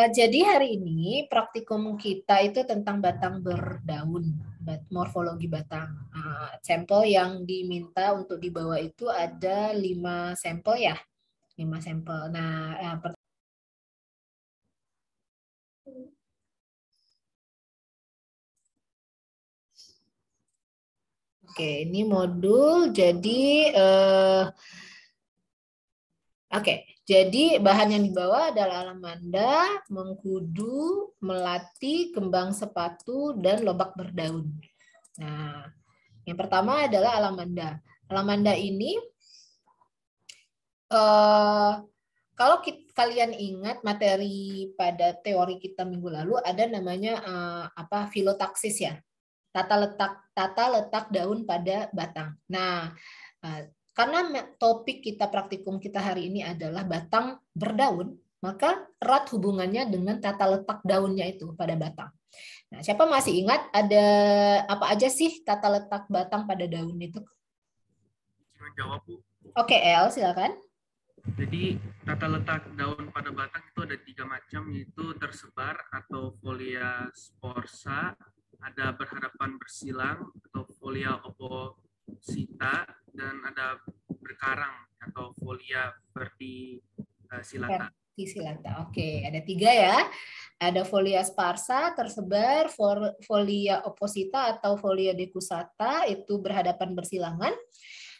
Eh, jadi hari ini praktikum kita itu tentang batang berdaun, morfologi batang. Eh, sampel yang diminta untuk dibawa itu ada lima sampel ya, lima sampel. Nah, eh, Oke, ini modul jadi uh, oke. Okay. Jadi bahan yang dibawa adalah alamanda, mengkudu, melati, kembang sepatu, dan lobak berdaun. Nah, yang pertama adalah alamanda. Alamanda ini, eh, kalau kita, kalian ingat materi pada teori kita minggu lalu ada namanya eh, apa filotaksis ya, tata letak tata letak daun pada batang. Nah, eh, karena topik kita praktikum kita hari ini adalah batang berdaun, maka erat hubungannya dengan tata letak daunnya itu pada batang. Nah, siapa masih ingat ada apa aja sih tata letak batang pada daun itu? Jawab, Bu. Oke, El, silakan. Jadi tata letak daun pada batang itu ada tiga macam yaitu tersebar atau folia sporsa, ada berhadapan bersilang atau folia opo sita dan ada berkarang atau folia verti uh, eh, silata. Verti silata. Oke, ada tiga ya. Ada folia sparsa tersebar, folia opposita atau folia decussata itu berhadapan bersilangan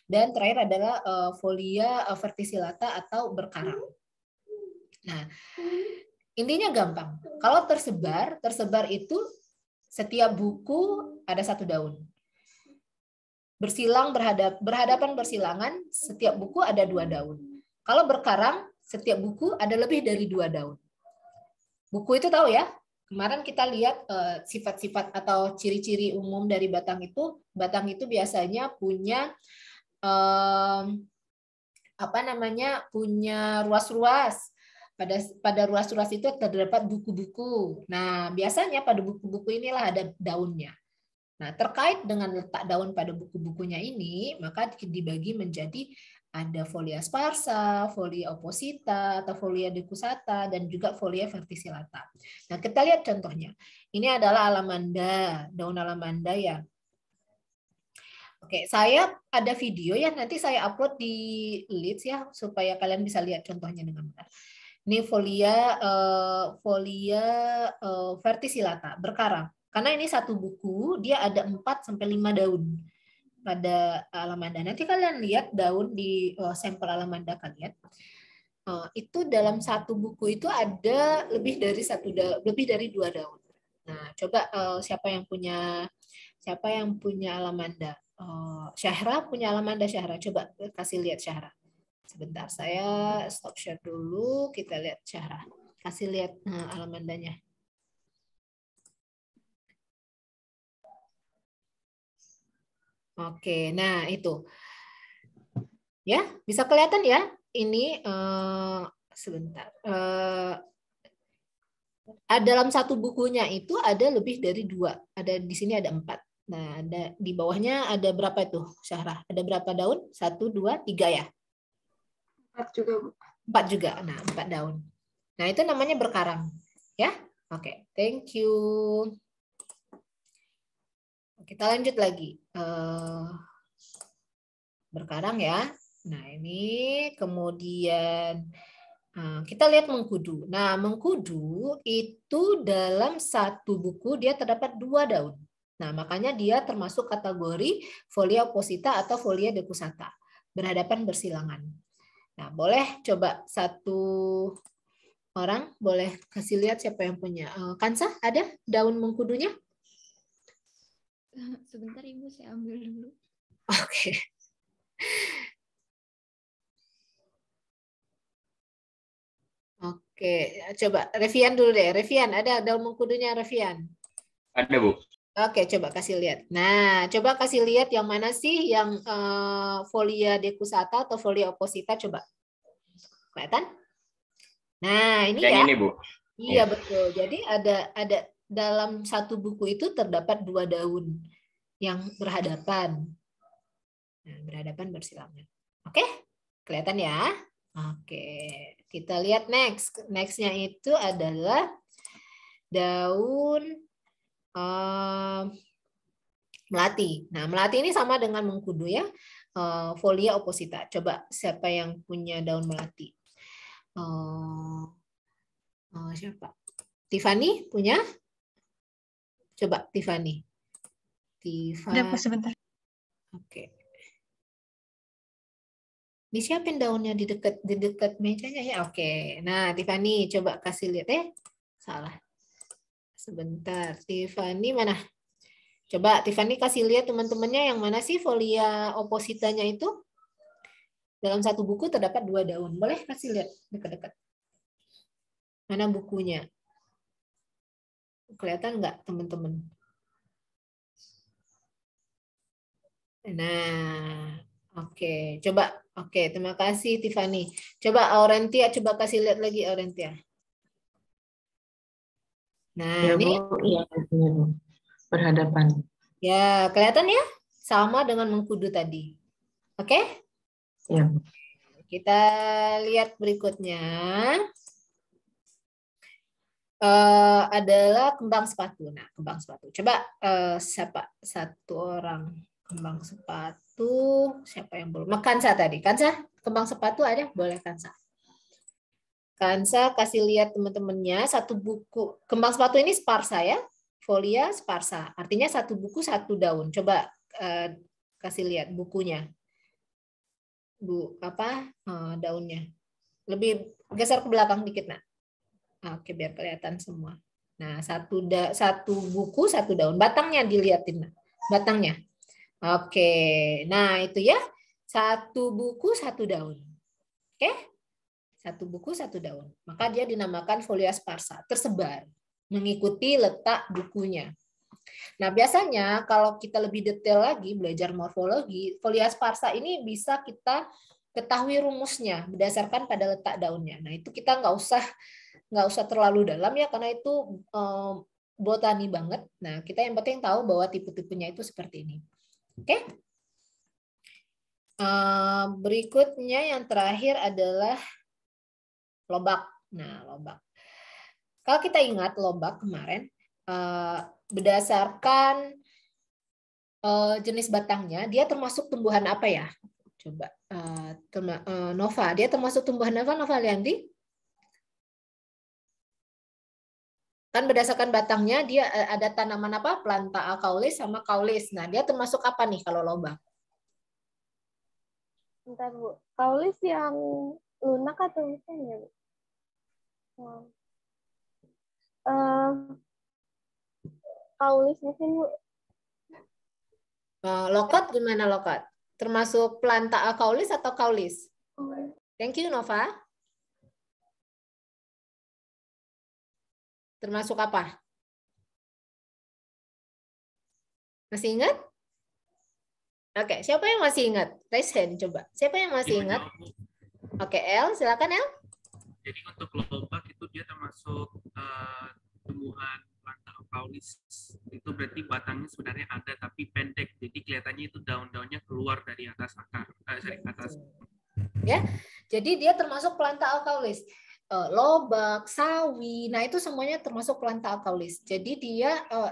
dan terakhir adalah uh, folia verticillata eh, atau berkarang. Nah, intinya gampang. Kalau tersebar, tersebar itu setiap buku ada satu daun bersilang berhadap berhadapan bersilangan setiap buku ada dua daun. Kalau berkarang setiap buku ada lebih dari dua daun. Buku itu tahu ya. Kemarin kita lihat eh, sifat-sifat uh, atau ciri-ciri umum dari batang itu. Batang itu biasanya punya eh, apa namanya punya ruas-ruas. Pada pada ruas-ruas itu terdapat buku-buku. Nah biasanya pada buku-buku inilah ada daunnya. Nah, terkait dengan letak daun pada buku-bukunya ini, maka dibagi menjadi ada folia sparsa, folia opposita, atau folia decusata, dan juga folia verticillata. Nah, kita lihat contohnya. Ini adalah alamanda, daun alamanda ya. Oke, saya ada video ya, nanti saya upload di leads ya, supaya kalian bisa lihat contohnya dengan benar. Ini folia, uh, folia uh, eh, verticillata, berkarang. Karena ini satu buku, dia ada 4 sampai 5 daun pada alamanda. Nanti kalian lihat daun di oh, sampel alamanda kalian. Oh, itu dalam satu buku itu ada lebih dari satu daun, lebih dari dua daun. Nah, coba oh, siapa yang punya siapa yang punya alamanda? Oh, Syahra punya alamanda Syahra. Coba kasih lihat Syahra. Sebentar saya stop share dulu, kita lihat Syahra. Kasih lihat alamandanya. Oke, nah itu. Ya, bisa kelihatan ya. Ini uh, sebentar. Uh, dalam satu bukunya itu ada lebih dari dua. Ada di sini ada empat. Nah, ada di bawahnya ada berapa itu, Syahrah? Ada berapa daun? Satu, dua, tiga ya? Empat juga. Empat juga. Nah, empat daun. Nah, itu namanya berkarang. Ya, oke. Okay. Thank you. Kita lanjut lagi. Eh, berkarang ya. Nah, ini kemudian eh, kita lihat mengkudu. Nah, mengkudu itu dalam satu buku dia terdapat dua daun. Nah, makanya dia termasuk kategori folia opposita atau folia decusata, berhadapan bersilangan. Nah, boleh coba satu orang boleh kasih lihat siapa yang punya. Eh, Kansa, ada daun mengkudunya? Sebentar Ibu, saya ambil dulu. Oke. Oke, coba Revian dulu deh. Revian, ada daun mengkudunya Revian? Ada, Bu. Oke, coba kasih lihat. Nah, coba kasih lihat yang mana sih yang uh, folia decusata atau folia opposita coba. Kelihatan? Nah, ini yang ya. ini, Bu. Iya, iya. betul. Jadi ada ada dalam satu buku itu terdapat dua daun yang berhadapan. Nah, berhadapan bersilangan. Oke? Kelihatan ya? Oke. Kita lihat next. nextnya itu adalah daun uh, melati. Nah, melati ini sama dengan mengkudu ya. Uh, folia opposita. Coba siapa yang punya daun melati? Uh, uh, siapa? Tiffany punya? Coba Tiffany. Tiffany. Dapat sebentar. Oke. Okay. siapin daunnya di dekat di dekat mejanya ya. Oke. Nah, Tiffany coba kasih lihat ya, Salah. Sebentar. Tiffany mana? Coba Tiffany kasih lihat teman-temannya yang mana sih folia opositanya itu? Dalam satu buku terdapat dua daun. Boleh kasih lihat dekat-dekat. Mana bukunya? Kelihatan nggak teman-teman? Nah, oke. Okay. Coba, oke. Okay. Terima kasih Tiffany. Coba Aurentia, coba kasih lihat lagi Aurentia. Nah, ya, ini. ya, Berhadapan. Ya, kelihatan ya? Sama dengan mengkudu tadi. Oke? Okay? Ya. Kita lihat berikutnya. Eh, adalah kembang sepatu. Nah, kembang sepatu. Coba uh, siapa satu orang kembang sepatu? Siapa yang belum? makan oh, Kansa tadi. Kansa, kembang sepatu ada? Boleh Kansa. Kansa kasih lihat teman-temannya satu buku. Kembang sepatu ini sparsa ya. Folia sparsa. Artinya satu buku satu daun. Coba uh, kasih lihat bukunya. Bu apa uh, daunnya? Lebih geser ke belakang dikit, Nak. Oke, biar kelihatan semua. Nah, satu da, satu buku, satu daun. Batangnya dilihatin. Batangnya. Oke. Nah, itu ya. Satu buku, satu daun. Oke? Satu buku, satu daun. Maka dia dinamakan folia sparsa, tersebar, mengikuti letak bukunya. Nah, biasanya kalau kita lebih detail lagi belajar morfologi, folia sparsa ini bisa kita ketahui rumusnya berdasarkan pada letak daunnya. Nah, itu kita nggak usah nggak usah terlalu dalam ya karena itu botani banget. Nah, kita yang penting tahu bahwa tipe-tipenya itu seperti ini. Oke? Okay? berikutnya yang terakhir adalah lobak. Nah, lobak. Kalau kita ingat lobak kemarin, berdasarkan jenis batangnya, dia termasuk tumbuhan apa ya? Coba, Nova. Dia termasuk tumbuhan apa, Nova Liandi? Kan berdasarkan batangnya dia eh, ada tanaman apa? Planta akaulis sama kaulis. Nah, dia termasuk apa nih kalau lobang? Bentar, Bu. Kaulis yang lunak atau bukan ya, Bu? Uh, kaulis mungkin, Bu. Uh, eh, lokat gimana loket? Termasuk planta kaulis atau kaulis? Thank you, Nova. Termasuk apa? Masih ingat? Oke, okay. siapa yang masih ingat? Raise hand coba. Siapa yang masih iya, ingat? Oke, okay, El, silakan El. Jadi untuk lobak itu dia termasuk uh, tumbuhan langka kaulis. Itu berarti batangnya sebenarnya ada tapi pendek. Jadi kelihatannya itu daun-daunnya keluar dari atas akar, Uh, eh, dari atas. Ya. Jadi dia termasuk planta alkaulis. Eh, lobak, sawi. Nah, itu semuanya termasuk planta alkalis. Jadi dia eh,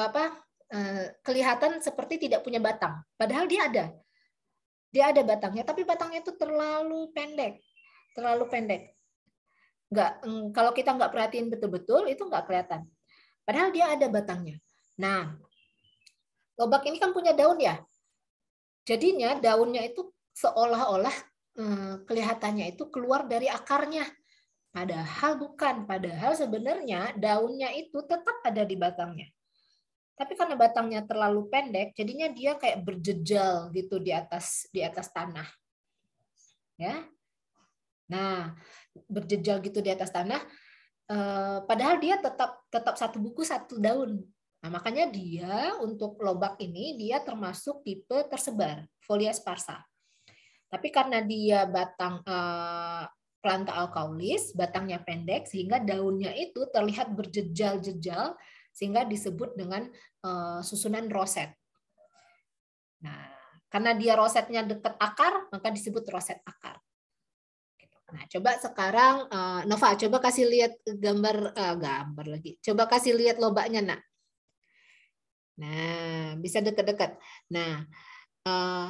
apa eh, kelihatan seperti tidak punya batang, padahal dia ada. Dia ada batangnya, tapi batangnya itu terlalu pendek. Terlalu pendek. Nggak, mm, kalau kita nggak perhatiin betul-betul, itu nggak kelihatan. Padahal dia ada batangnya. Nah, lobak ini kan punya daun ya. Jadinya daunnya itu seolah-olah kelihatannya itu keluar dari akarnya Padahal bukan, padahal sebenarnya daunnya itu tetap ada di batangnya. Tapi karena batangnya terlalu pendek, jadinya dia kayak berjejal gitu di atas di atas tanah. Ya. Nah, berjejal gitu di atas tanah eh, padahal dia tetap tetap satu buku satu daun. Nah, makanya dia untuk lobak ini dia termasuk tipe tersebar, folia sparsa. Tapi karena dia batang eh, planta alkaulis, batangnya pendek sehingga daunnya itu terlihat berjejal-jejal sehingga disebut dengan eh, susunan roset. Nah, karena dia rosetnya dekat akar, maka disebut roset akar. Nah, coba sekarang eh, Nova, coba kasih lihat gambar uh, gambar lagi. Coba kasih lihat lobaknya, Nak. Nah, bisa dekat-dekat. Nah, uh,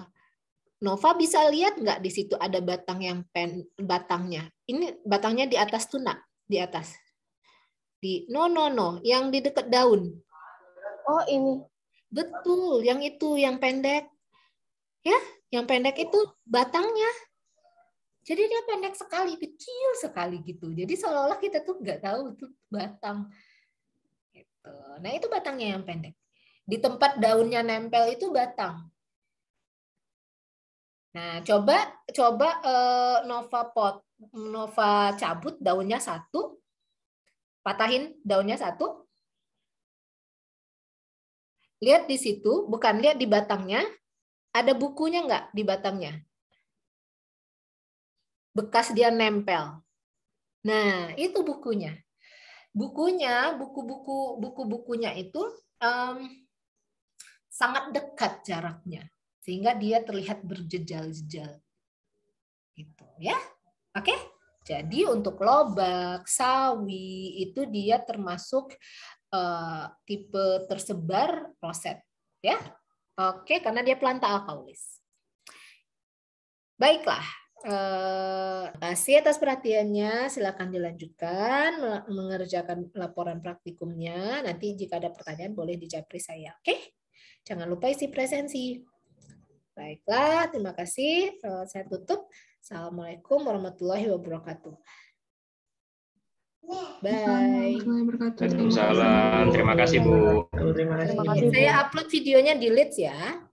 Nova bisa lihat nggak di situ ada batang yang pen batangnya. Ini batangnya di atas tunak, di atas. Di no no no, yang di dekat daun. Oh, ini. Betul, yang itu yang pendek. Ya, yang pendek itu batangnya. Jadi dia pendek sekali, kecil sekali gitu. Jadi seolah-olah kita tuh nggak tahu itu batang. Gitu. Nah, itu batangnya yang pendek. Di tempat daunnya nempel itu batang Nah, coba coba uh, Nova pot Nova cabut daunnya satu, patahin daunnya satu. Lihat di situ, bukan lihat di batangnya. Ada bukunya nggak di batangnya? Bekas dia nempel. Nah, itu bukunya. Bukunya, buku-buku, buku-bukunya itu um, sangat dekat jaraknya sehingga dia terlihat berjejal-jejal. Gitu ya. Oke? Jadi untuk lobak, sawi itu dia termasuk uh, tipe tersebar roset ya. Oke, karena dia planta alkaulis. Baiklah. Eh, terima kasih atas perhatiannya. Silakan dilanjutkan mengerjakan laporan praktikumnya. Nanti jika ada pertanyaan boleh dicapri saya, oke? Jangan lupa isi presensi. Baiklah, terima kasih. Saya tutup. Assalamualaikum warahmatullahi wabarakatuh. Bye. Waalaikumsalam. Terima kasih Bu. Terima kasih. Saya upload videonya di Leeds ya.